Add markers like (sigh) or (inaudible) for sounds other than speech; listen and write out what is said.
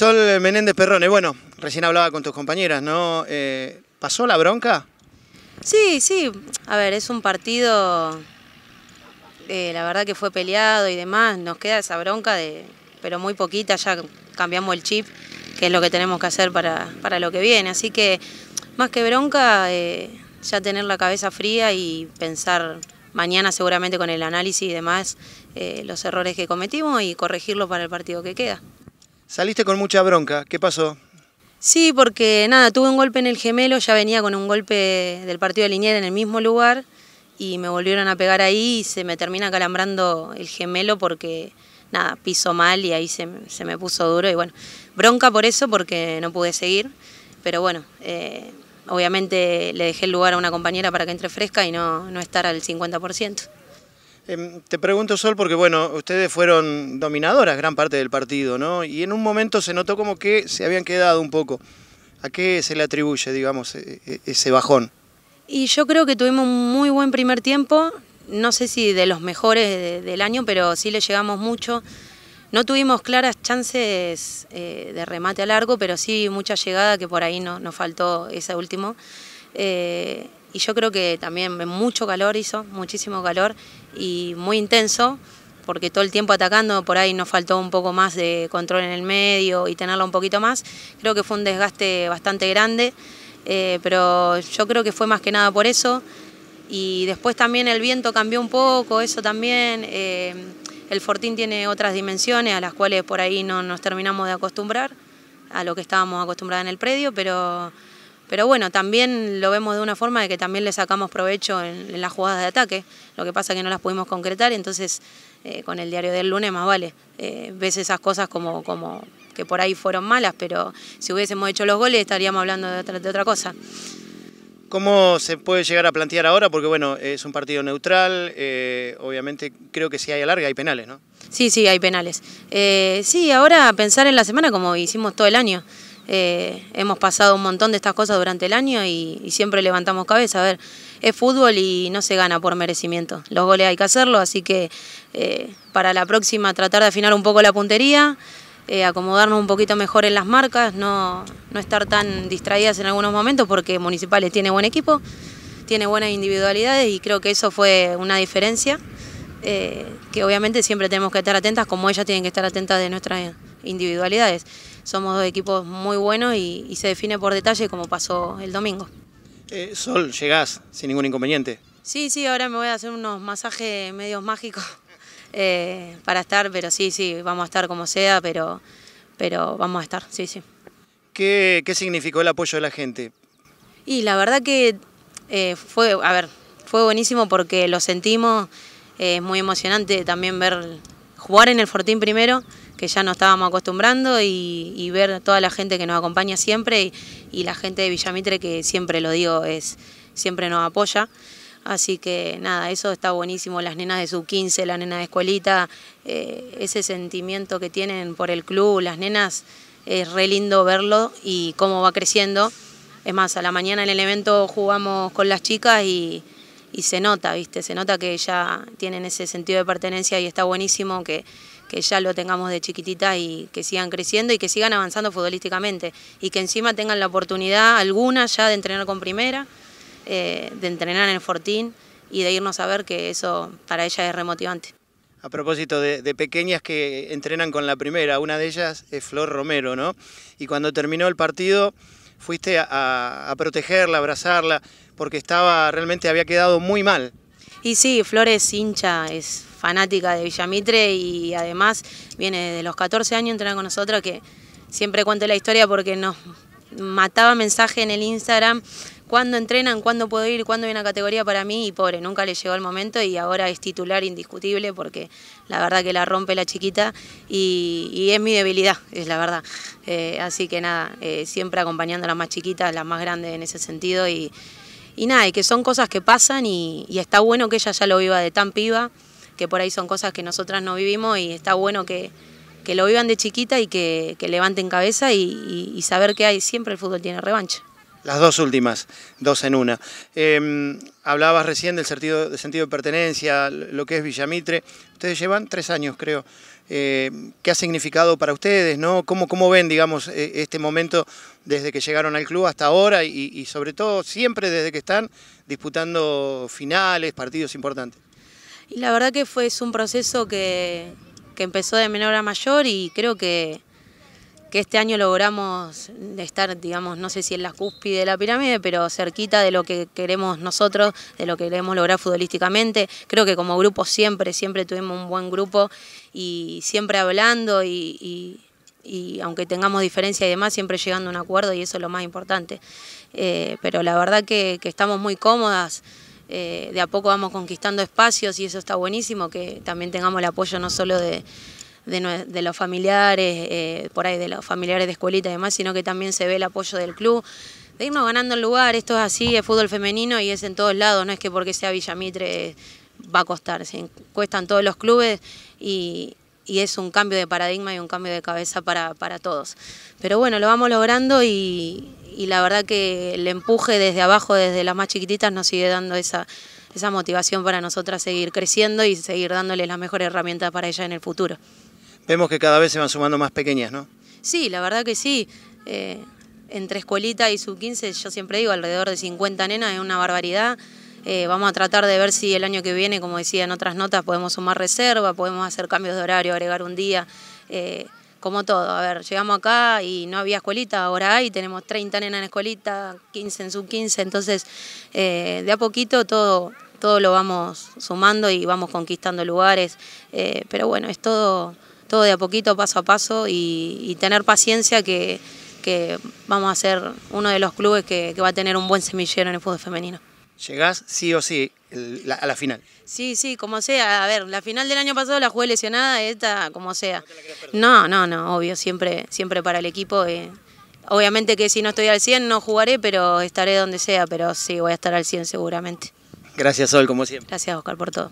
Sol Menéndez Perrone, bueno, recién hablaba con tus compañeras, ¿no? Eh, ¿Pasó la bronca? Sí, sí. A ver, es un partido, eh, la verdad que fue peleado y demás. Nos queda esa bronca, de, pero muy poquita, ya cambiamos el chip, que es lo que tenemos que hacer para, para lo que viene. Así que, más que bronca, eh, ya tener la cabeza fría y pensar mañana seguramente con el análisis y demás los errores que cometimos y corregirlos para el partido que queda. Saliste con mucha bronca, ¿qué pasó? Sí, porque nada, tuve un golpe en el gemelo, ya venía con un golpe del partido de Linier en el mismo lugar y me volvieron a pegar ahí y se me termina calambrando el gemelo porque nada, piso mal y ahí se, me puso duro y bueno, bronca por eso porque no pude seguir, pero bueno, eh, obviamente le dejé el lugar a una compañera para que entre fresca y no, no estar al 50%. Em, te pregunto, Sol, porque bueno, ustedes fueron dominadoras gran parte del partido, ¿no? Y en un momento se notó como que se habían quedado un poco. ¿A qué se le atribuye, digamos, e, e, ese bajón? Y yo creo que tuvimos un muy buen primer tiempo, no sé si de los mejores del año, pero sí le llegamos mucho. No tuvimos claras chances eh, de remate a largo, pero sí mucha llegada que por ahí no, nos faltó ese último. Eh, y yo creo que también mucho calor hizo, muchísimo calor, y muy intenso, porque todo el tiempo atacando, por ahí nos faltó un poco más de control en el medio y tenerlo un poquito más. Creo que fue un desgaste bastante grande, eh, pero yo creo que fue más que nada por eso. Y después también el viento cambió un poco, eso también. Eh, el Fortín tiene otras dimensiones a las cuales por ahí no nos terminamos de acostumbrar, a lo que estábamos acostumbrados en el predio, pero pero bueno, también lo vemos de una forma de que también le sacamos provecho en, las jugadas de ataque. Lo que pasa es que no las pudimos concretar, entonces eh, con el diario del lunes más vale. Eh, ves esas cosas como, como que por ahí fueron malas, pero si hubiésemos hecho los goles estaríamos hablando de otra, cosa. ¿Cómo se puede llegar a plantear ahora? Porque bueno, es un partido neutral, eh, obviamente creo que si hay alarga hay penales, ¿no? Sí, sí, hay penales. sí, ahora pensar en la semana como hicimos todo el año. Eh, hemos pasado un montón de estas cosas durante el año y, siempre levantamos cabeza. A ver, es fútbol y no se gana por merecimiento. Los goles hay que hacerlo, así que eh, para la próxima tratar de afinar un poco la puntería, eh, acomodarnos un poquito mejor en las marcas, no, no estar tan distraídas en algunos momentos porque Municipales tiene buen equipo, tiene buenas individualidades y creo que eso fue una diferencia. que obviamente siempre tenemos que estar atentas como ellas tienen que estar atentas de nuestras individualidades somos dos equipos muy buenos y, se define por detalle como pasó el domingo. Eh, Sol, llegás sin ningún inconveniente. Sí, sí, ahora me voy a hacer unos masajes medios mágicos (laughs) eh, para estar, pero sí, sí, vamos a estar como sea, pero, pero vamos a estar, sí, sí. ¿Qué, significó el apoyo de la gente? Y la verdad que eh, fue, a ver, fue buenísimo porque lo sentimos, es muy emocionante también ver jugar en el Fortín primero, que ya nos estábamos acostumbrando, y, ver a toda la gente que nos acompaña siempre y, la gente de Villamitre que siempre lo digo, es siempre nos apoya. Así que nada, eso está buenísimo, las nenas de sub 15, las nenas de escuelita, eh, ese sentimiento que tienen por el club, las nenas, es re lindo verlo y cómo va creciendo. Es más, a la mañana en el evento jugamos con las chicas y, y se nota, ¿viste? Se nota que ya tienen ese sentido de pertenencia y está buenísimo que, que ya lo tengamos de chiquitita y que sigan creciendo y que sigan avanzando futbolísticamente y que encima tengan la oportunidad alguna ya de entrenar con primera, eh, de entrenar en el Fortín y de irnos a ver que eso para ella es remotivante. A propósito de, pequeñas que entrenan con la primera, una de ellas es Flor Romero, ¿no? Y cuando terminó el partido fuiste a, a protegerla, a abrazarla porque estaba realmente había quedado muy mal. Y sí, Flores hincha, es fanática de Villamitre y además viene de los 14 años entrena con nosotros que siempre cuento la historia porque nos mataba mensaje en el Instagram cuándo entrenan, cuándo puedo ir, cuándo viene una categoría para mí y pobre, nunca le llegó el momento y ahora es titular indiscutible porque la verdad que la rompe la chiquita y, es mi debilidad, es la verdad. Eh, así que nada, eh, siempre acompañando a las más chiquitas, las más grandes en ese sentido y, y nada, y que son cosas que pasan y, está bueno que ella ya lo viva de tan piba, que por ahí son cosas que nosotras no vivimos y está bueno que, que lo vivan de chiquita y que, levanten cabeza y, y saber que hay siempre el fútbol tiene revancha. Las dos últimas, dos en una. Em, hablabas recién del sentido, sentido de pertenencia, lo que es Villamitre. Ustedes llevan tres años, creo. Eh, ¿Qué ha significado para ustedes? ¿no? ¿Cómo, ¿Cómo ven, digamos, e, este momento desde que llegaron al club hasta ahora y, sobre todo siempre desde que están disputando finales, partidos importantes? Y la verdad que fue un proceso que, que empezó de menor a mayor y creo que que este año logramos estar, digamos, no sé si en la cúspide de la pirámide, pero cerquita de lo que queremos nosotros, de lo que queremos lograr futbolísticamente. Creo que como grupo siempre, siempre tuvimos un buen grupo y siempre hablando y, y, aunque tengamos diferencia y demás, siempre llegando a un acuerdo y eso es lo más importante. Eh, pero la verdad que, estamos muy cómodas. Eh, de a poco vamos conquistando espacios y eso está buenísimo, que también tengamos el apoyo no solo de, de, los familiares, eh, por ahí de los familiares de escuelita y demás, sino que también se ve el apoyo del club, de irnos ganando el lugar, esto es así, es fútbol femenino y es en todos lados, no es que porque sea Villamitre va a costar, cuestan todos los clubes y, es un cambio de paradigma y un cambio de cabeza para, para todos. Pero bueno, lo vamos logrando y, la verdad que el empuje desde abajo, desde las más chiquititas, nos sigue dando esa, esa motivación para nosotras seguir creciendo y seguir dándoles las mejores herramientas para ella en el futuro vemos que cada vez se van sumando más pequeñas, ¿no? Sí, la verdad que sí. Eh, entre escuelita y sub-15, yo siempre digo, alrededor de 50 nenas, es una barbaridad. Eh, vamos a tratar de ver si el año que viene, como decía en otras notas, podemos sumar reserva, podemos hacer cambios de horario, agregar un día, eh, como todo. A ver, llegamos acá y no había escuelita, ahora hay, tenemos 30 nenas en escuelita, 15 en sub-15, entonces de a poquito todo, todo lo vamos sumando y vamos conquistando lugares, pero bueno, es todo todo de a poquito, paso a paso y, tener paciencia que, vamos a ser uno de los clubes que, va a tener un buen semillero en el fútbol femenino. ¿Llegás sí o sí a la final? Sí, sí, como sea. A ver, la final del año pasado la jugué lesionada, esta como sea. No, no, no, obvio, siempre, siempre para el equipo. Eh, obviamente que si no estoy al 100 no jugaré, pero estaré donde sea, pero sí, voy a estar al 100 seguramente. Gracias Sol, como siempre. Gracias Oscar por todo.